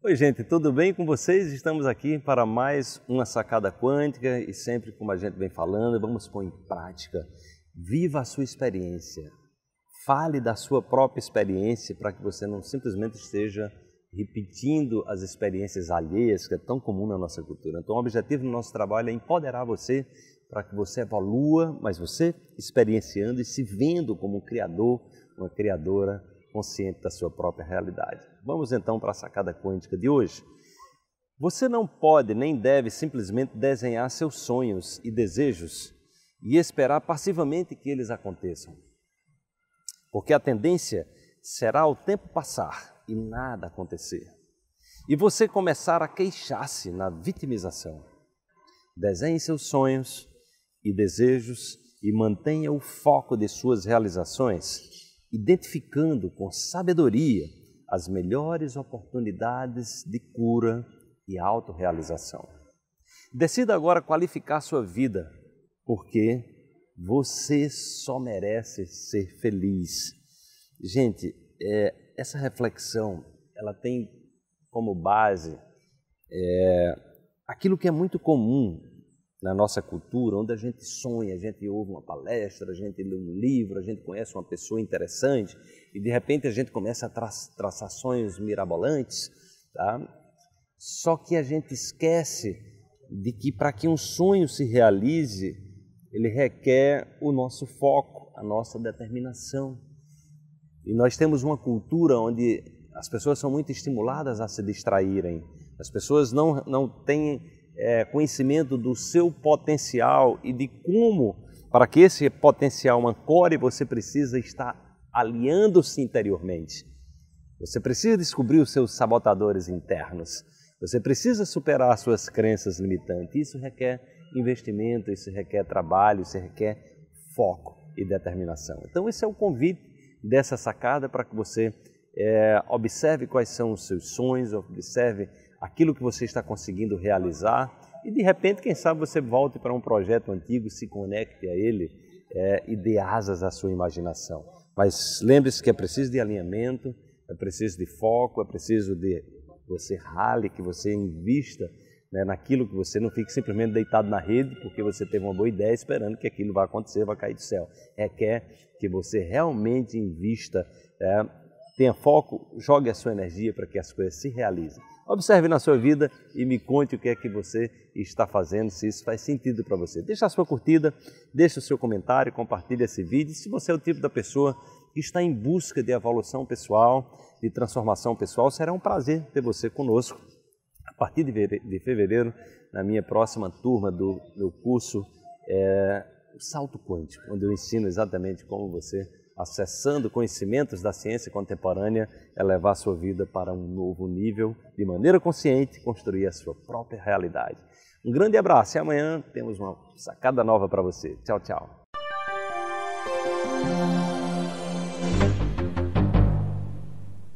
Oi, gente, tudo bem com vocês? Estamos aqui para mais uma sacada quântica e sempre, como a gente vem falando, vamos pôr em prática. Viva a sua experiência. Fale da sua própria experiência para que você não simplesmente esteja repetindo as experiências alheias, que é tão comum na nossa cultura. Então, o objetivo do nosso trabalho é empoderar você para que você evolua, mas você experienciando e se vendo como um criador, uma criadora consciente da sua própria realidade. Vamos então para a sacada quântica de hoje. Você não pode nem deve simplesmente desenhar seus sonhos e desejos e esperar passivamente que eles aconteçam. Porque a tendência será o tempo passar e nada acontecer. E você começar a queixar-se na vitimização. Desenhe seus sonhos e desejos e mantenha o foco de suas realizações identificando com sabedoria as melhores oportunidades de cura e autorrealização. Decida agora qualificar sua vida, porque você só merece ser feliz. Gente, é, essa reflexão ela tem como base é, aquilo que é muito comum na nossa cultura, onde a gente sonha, a gente ouve uma palestra, a gente lê um livro, a gente conhece uma pessoa interessante e de repente a gente começa a tra traçar sonhos mirabolantes, tá? Só que a gente esquece de que para que um sonho se realize, ele requer o nosso foco, a nossa determinação. E nós temos uma cultura onde as pessoas são muito estimuladas a se distraírem. As pessoas não, não têm é, conhecimento do seu potencial e de como, para que esse potencial ancore, você precisa estar aliando-se interiormente. Você precisa descobrir os seus sabotadores internos. Você precisa superar suas crenças limitantes. Isso requer investimento, isso requer trabalho, isso requer foco e determinação. Então, esse é o convite dessa sacada para que você é, observe quais são os seus sonhos, observe aquilo que você está conseguindo realizar e de repente, quem sabe você volte para um projeto antigo, se conecte a ele é, e dê asas à sua imaginação. Mas lembre-se que é preciso de alinhamento, é preciso de foco, é preciso de você rale, que você invista né, naquilo que você não fique simplesmente deitado na rede porque você teve uma boa ideia esperando que aquilo vai acontecer, vai cair do céu. Requer que você realmente invista é, tenha foco, jogue a sua energia para que as coisas se realizem. Observe na sua vida e me conte o que é que você está fazendo, se isso faz sentido para você. Deixe a sua curtida, deixe o seu comentário, compartilhe esse vídeo. Se você é o tipo da pessoa que está em busca de evolução pessoal, de transformação pessoal, será um prazer ter você conosco a partir de fevereiro, na minha próxima turma do meu curso é, Salto Quântico, onde eu ensino exatamente como você acessando conhecimentos da ciência contemporânea, é levar sua vida para um novo nível, de maneira consciente, construir a sua própria realidade. Um grande abraço e amanhã temos uma sacada nova para você. Tchau, tchau.